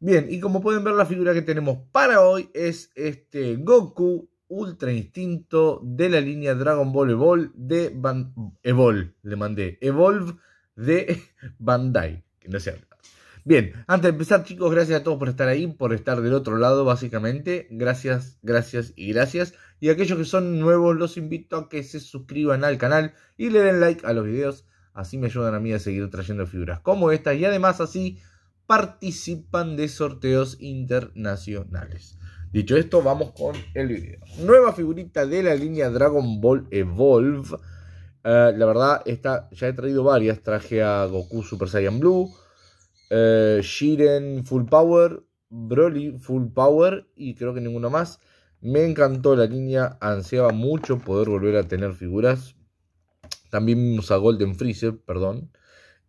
Bien, y como pueden ver, la figura que tenemos para hoy es este Goku Ultra Instinto de la línea Dragon Ball Evolve de Van... Evolve, le mandé. Evolve de Bandai. Bien, antes de empezar, chicos, gracias a todos por estar ahí, por estar del otro lado, básicamente. Gracias, gracias y gracias. Y aquellos que son nuevos, los invito a que se suscriban al canal y le den like a los videos. Así me ayudan a mí a seguir trayendo figuras como esta Y además, así participan de sorteos internacionales. Dicho esto, vamos con el video. Nueva figurita de la línea Dragon Ball Evolve. Eh, la verdad, esta, ya he traído varias. Traje a Goku Super Saiyan Blue, eh, Shiren Full Power, Broly Full Power y creo que ninguno más. Me encantó la línea, ansiaba mucho poder volver a tener figuras. También vimos a Golden Freezer, perdón.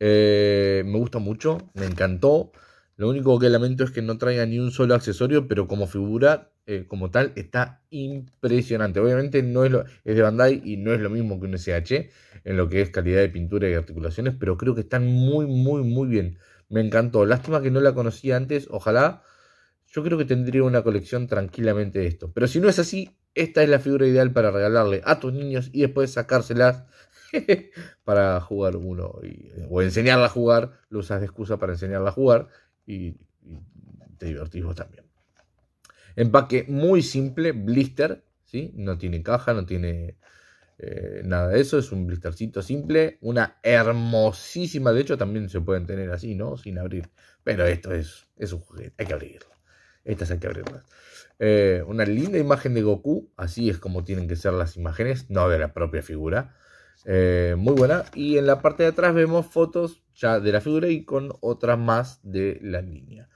Eh, me gusta mucho, me encantó. Lo único que lamento es que no traiga ni un solo accesorio, pero como figura, eh, como tal, está impresionante. Obviamente no es, es de Bandai y no es lo mismo que un SH en lo que es calidad de pintura y articulaciones, pero creo que están muy, muy, muy bien. Me encantó. Lástima que no la conocía antes, ojalá. Yo creo que tendría una colección tranquilamente de esto. Pero si no es así, esta es la figura ideal para regalarle a tus niños y después sacárselas para jugar uno. o enseñarla a jugar, lo usas de excusa para enseñarla a jugar y, te divertís vos también. Empaque muy simple, blister, ¿sí? No tiene caja, no tiene eh, nada de eso, es un blistercito simple, una hermosísima, de hecho también se pueden tener así, ¿no? Sin abrir, pero esto es, un juguete, hay que abrirlo. Estas hay que abrirlas. Eh, una linda imagen de Goku, así es como tienen que ser las imágenes, no de la propia figura. Eh, muy buena. Y en la parte de atrás vemos fotos ya de la figura y con otras más de la línea.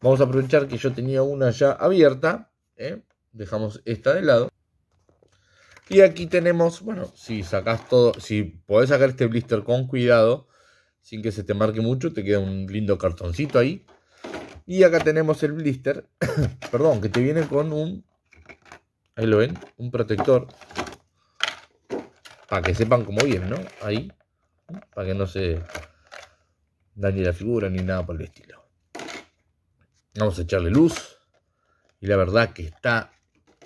Vamos a aprovechar que yo tenía una ya abierta. ¿eh? Dejamos esta de lado. Y aquí tenemos, bueno, si sacas todo, si podés sacar este blister con cuidado, sin que se te marque mucho, te queda un lindo cartoncito ahí. Y acá tenemos el blister, perdón, que te viene con un, ahí lo ven, un protector para que sepan cómo bien, ¿no? Ahí. Para que no se dañe la figura ni nada por el estilo. Vamos a echarle luz. Y la verdad que está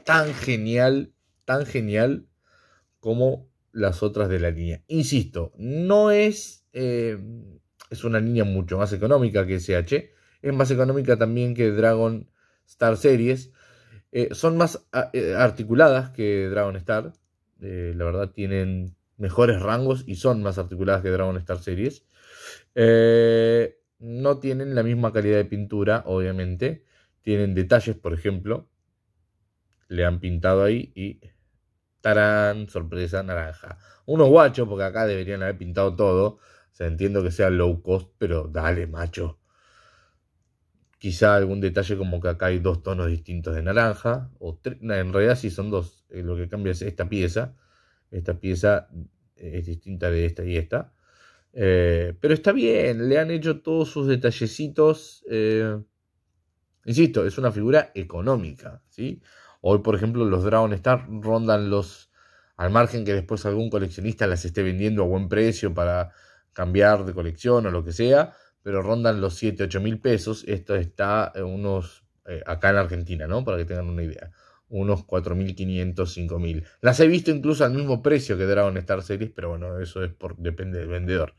tan genial, tan genial como las otras de la línea. Insisto, no es... Eh, es una línea mucho más económica que SH. Es más económica también que Dragon Star Series. Eh, son más eh, articuladas que Dragon Star. Eh, la verdad tienen mejores rangos y son más articuladas que Dragon Star Series. Eh, no tienen la misma calidad de pintura, obviamente. Tienen detalles, por ejemplo. Le han pintado ahí y... Tarán, sorpresa, naranja. Unos guachos, porque acá deberían haber pintado todo. O entiendo que sea low cost, pero dale, macho. Quizá algún detalle como que acá hay dos tonos distintos de naranja, o en realidad sí son dos, eh, lo que cambia es esta pieza, esta pieza eh, es distinta de esta y esta, eh, pero está bien, le han hecho todos sus detallecitos, insisto, es una figura económica, ¿sí? Hoy, por ejemplo, los Dragon Star rondan los, al margen que después algún coleccionista las esté vendiendo a buen precio para cambiar de colección o lo que sea, pero rondan los 7, 8 mil pesos. Esto está eh, unos, eh, acá en Argentina, ¿no? Para que tengan una idea. Unos 4.500, 5.000. Las he visto incluso al mismo precio que Dragon Star Series, pero bueno, eso es por, depende del vendedor.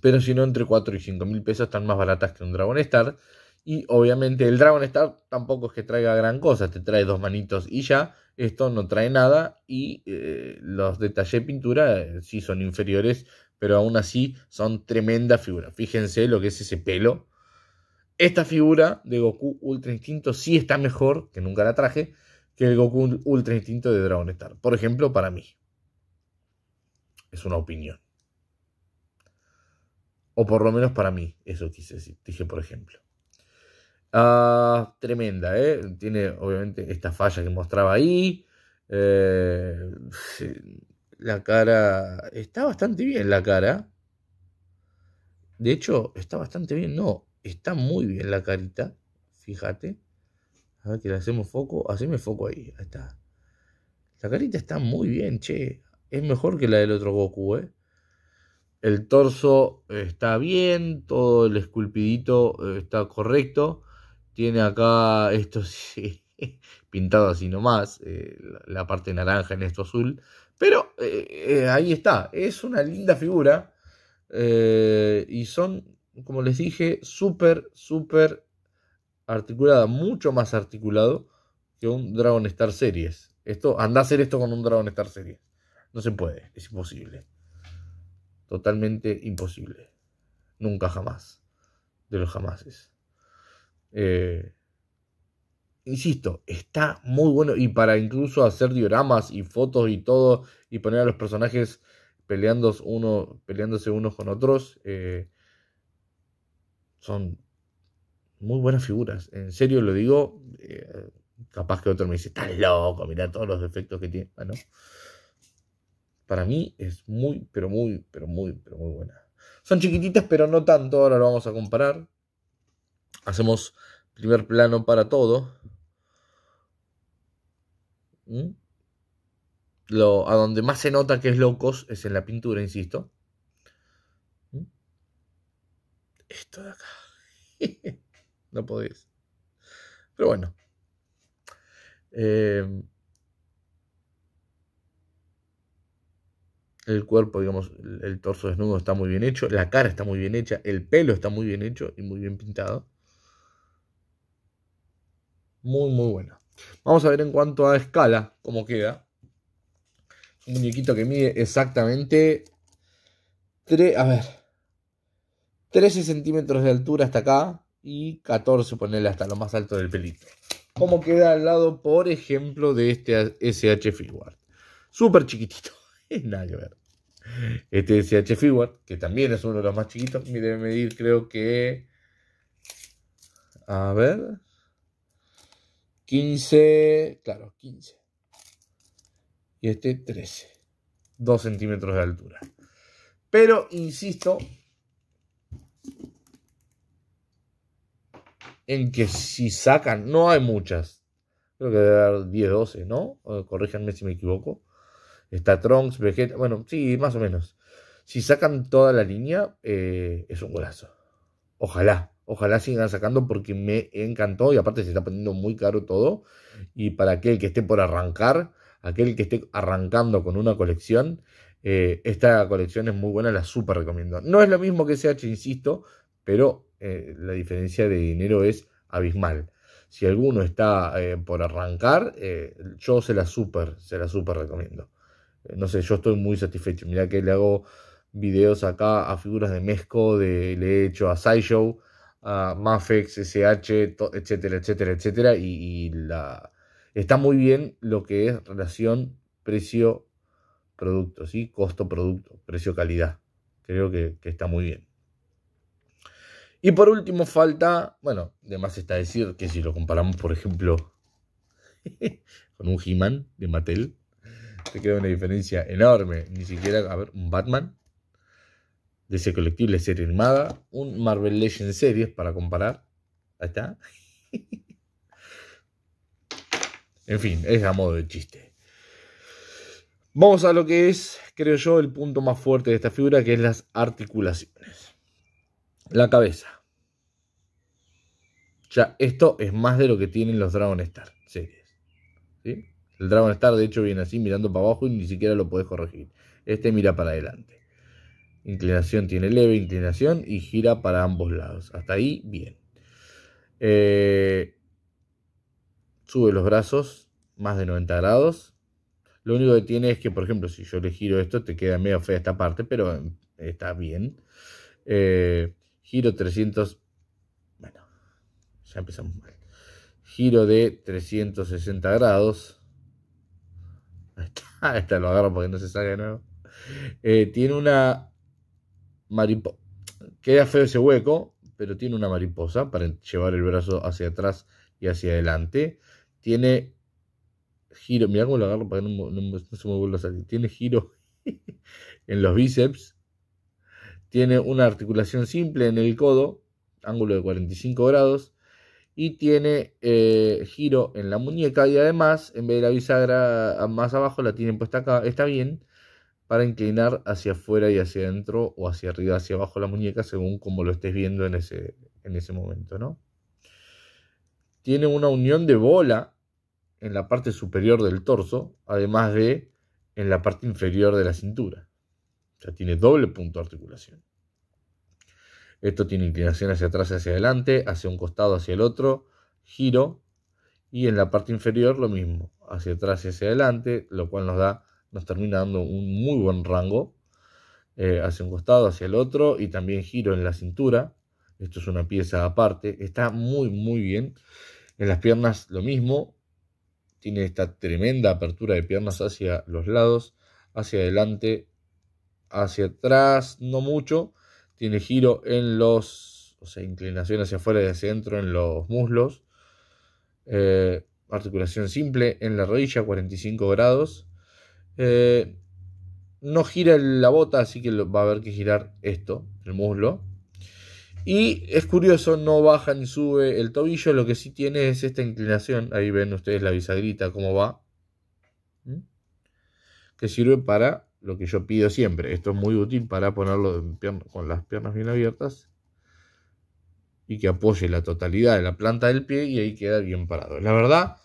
Pero si no, entre 4 y 5.000 mil pesos están más baratas que un Dragon Star. Y obviamente el Dragon Star tampoco es que traiga gran cosa, te trae dos manitos y ya. Esto no trae nada y eh, los los de pintura sí son inferiores pero aún así son tremendas figuras. Fíjense lo que es ese pelo. Esta figura de Goku Ultra Instinto sí está mejor, que nunca la traje, que el Goku Ultra Instinto de Dragon Star. Por ejemplo, para mí. Es una opinión. O por lo menos para mí, eso quise decir. Dije, por ejemplo. Ah, tremenda, ¿eh? Tiene obviamente esta falla que mostraba ahí. Eh, la cara. Está bastante bien la cara. De hecho, está bastante bien. No, está muy bien la carita. Fíjate. A ver que le hacemos foco. Haceme foco ahí. Ahí está. La carita está muy bien, che. Es mejor que la del otro Goku, ¿eh? El torso está bien, todo el esculpidito eh, está correcto. Tiene acá esto pintado así nomás, eh, la parte naranja en esto azul, pero eh, eh, ahí está, es una linda figura eh, y son, como les dije, súper, súper articulada, mucho más articulado que un Dragon Star Series. Esto, anda a hacer esto con un Dragon Star Series. No se puede, es imposible. Totalmente imposible. Nunca jamás. De los jamases. Eh, insisto, está muy bueno y para incluso hacer dioramas y fotos y todo y poner a los personajes peleándose, unos con otros, eh, son muy buenas figuras. En serio lo digo, eh, capaz que otro me dice, está loco, mira todos los defectos que tiene. Bueno, para mí es muy, pero muy, pero muy, pero muy buena. Son chiquititas, pero no tanto, ahora lo vamos a comparar. Hacemos primer plano para todo. ¿Mm? a donde más se nota que es locos es en la pintura, insisto. ¿Mm? Esto de acá. no podéis. Pero bueno. Eh, el cuerpo, digamos, el, torso desnudo está muy bien hecho. La cara está muy bien hecha. El pelo está muy bien hecho y muy bien pintado. Muy, muy bueno. Vamos a ver en cuanto a escala cómo queda. Un muñequito que mide exactamente a ver, 13 centímetros de altura hasta acá y 14, ponerle hasta lo más alto del pelito. Cómo queda al lado, por ejemplo, de este SH Figuard. Súper chiquitito, es nada ver. Este SH Figuard, que también es uno de los más chiquitos, debe medir creo que... A ver, 15, claro, 15. Y este 13, 2 centímetros de altura. Pero, insisto, en que si sacan, no hay muchas. Creo que debe haber 10, 12, ¿no? Corríjanme si me equivoco. Está Trunks, Vegeta, bueno, sí, más o menos. Si sacan toda la línea, eh, es un golazo. Ojalá. Ojalá sigan sacando porque me encantó y aparte se está poniendo muy caro todo. Y para aquel que esté por arrancar, aquel que esté arrancando con una colección, eh, esta colección es muy buena, la súper recomiendo. No es lo mismo que CH, insisto, pero eh, la diferencia de dinero es abismal. Si alguno está eh, por arrancar, yo se la súper, se la súper recomiendo. No sé, yo estoy muy satisfecho. Mirá que le hago videos acá a figuras de Mezco, de, le he hecho a SciShow, Mafex, SH, etcétera, etcétera, etcétera. Y, la, está muy bien lo que es relación precio-producto, ¿sí? costo-producto, precio-calidad. Creo que, está muy bien. Y por último falta, bueno, además está decir que si lo comparamos, por ejemplo, con un He-Man de Mattel, se queda una diferencia enorme. Ni siquiera, a ver, un Batman de ese de serie animada un Marvel Legends series para comparar. Ahí está. en fin, es a modo de chiste. Vamos a lo que es, creo yo, el punto más fuerte de esta figura, que es las articulaciones. La cabeza. Ya, esto es más de lo que tienen los Dragon Star series. El Dragon Star, de hecho, viene así mirando para abajo y ni siquiera lo podés corregir. Este mira para adelante. Inclinación tiene leve inclinación y gira para ambos lados. Hasta ahí, bien. Eh, sube los brazos más de 90 grados. Lo único que tiene es que, por ejemplo, si yo le giro esto, te queda medio fea esta parte, pero em, está bien. Eh, giro 300. Bueno, ya empezamos mal. Giro de 360 grados. Ahí está, lo agarro porque no se sale de nuevo. Eh, tiene una Queda feo ese hueco, pero tiene una mariposa para llevar el brazo hacia atrás y hacia adelante. Tiene giro, mira cómo lo para no, se Tiene giro en los bíceps. Tiene una articulación simple en el codo, ángulo de 45 grados. Y tiene eh, giro en la muñeca. Y además, en vez de la bisagra más abajo, la tienen puesta acá. Está bien para inclinar hacia afuera y hacia adentro o hacia arriba, hacia abajo la muñeca, según como lo estés viendo en ese, en ese momento, ¿no? Tiene una unión de bola en la parte superior del torso, además de en la parte inferior de la cintura. O sea, tiene doble punto de articulación. Esto tiene inclinación hacia atrás, y hacia adelante, hacia un costado, hacia el otro, giro. Y en la parte inferior lo mismo, hacia atrás y hacia adelante, lo cual nos da nos termina dando un muy buen rango eh, hacia un costado, hacia el otro y también giro en la cintura. Esto es una pieza aparte, está muy muy bien. En las piernas lo mismo, tiene esta tremenda apertura de piernas hacia los lados, hacia adelante, hacia atrás, no mucho. Tiene giro en los, o sea, inclinación hacia afuera y hacia adentro en los muslos. Eh, articulación simple en la rodilla, 45 grados. Eh, no gira la bota, así que va a haber que girar esto, el muslo. Y es curioso, no baja ni sube el tobillo, lo que sí tiene es esta inclinación, ahí ven ustedes la bisagrita, cómo va, ¿Mm? que sirve para lo que yo pido siempre. Esto es muy útil para ponerlo con las piernas bien abiertas y que apoye la totalidad de la planta del pie y ahí queda bien parado. La verdad,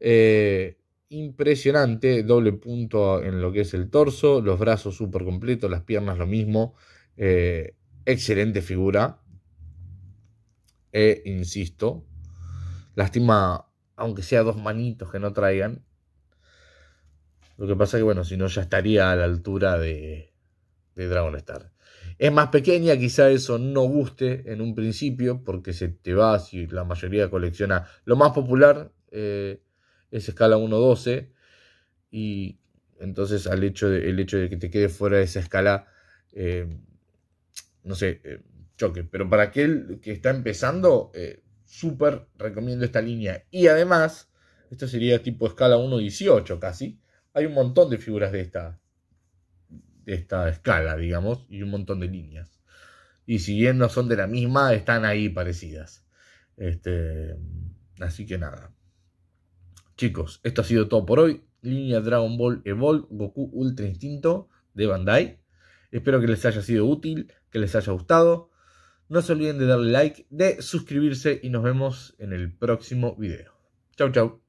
eh, impresionante, doble punto en lo que es el torso, los brazos súper completos, las piernas lo mismo, eh, excelente figura. e insisto, lástima, aunque sea dos manitos que no traigan. Lo que pasa que, bueno, si no, ya estaría a la altura de, Dragon Star. Es más pequeña, quizá eso no guste en un principio, porque se te va si la mayoría colecciona lo más popular. Eh, es escala 1.12 y entonces al hecho el hecho de que te quede fuera de esa escala, eh, no sé, eh, choque. Pero para aquel que está empezando, eh, súper recomiendo esta línea. Y además, esto sería tipo escala 1.18 casi. Hay un montón de figuras de esta, de esta escala, digamos, y un montón de líneas. Y si bien no son de la misma, están ahí parecidas. Este, así que nada. Chicos, esto ha sido todo por hoy. Línea Dragon Ball Evolve Goku Ultra Instinto de Bandai. Espero que les haya sido útil, que les haya gustado. No se olviden de darle like, de suscribirse y nos vemos en el próximo video. Chau, chau.